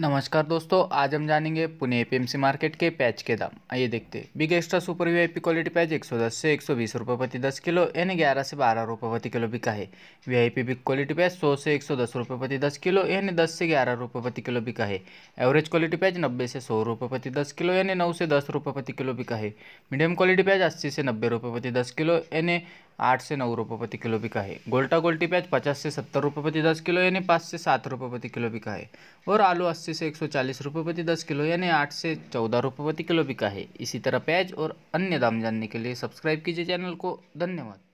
नमस्कार दोस्तों आज हम जानेंगे पुणे एपीएमसी मार्केट के पैच के दाम आइए देखते हैं big extra super VIP quality पैच 110 से 120 रुपए प्रति 10 किलो एन 11 से 12 रुपए प्रति किलो बिका है वीआईपी बिग क्वालिटी पैच 100 से 110 रुपए प्रति 10 किलो एन 10 से 11 रुपए प्रति किलो बिका है एवरेज क्वालिटी पैच नब्बे से सौ रुपये प्रति दस किलो यानी नौ से दस रुपये प्रति किलो बिका है मीडियम क्वालिटी पैच अस्सी से नब्बे रुपये प्रति दस किलो यानी आठ से नौ रुपये प्रति किलो बिका है गोल्टा गोल्टी प्याज पचास से सत्तर रुपये प्रति दस किलो यानी पाँच से सात रुपये प्रति किलो बिका है और आलू अस्सी से एक सौ चालीस रुपये प्रति दस किलो यानी आठ से चौदह रुपये प्रति किलो बिका है इसी तरह प्याज और अन्य दाम जानने के लिए सब्सक्राइब कीजिए चैनल को धन्यवाद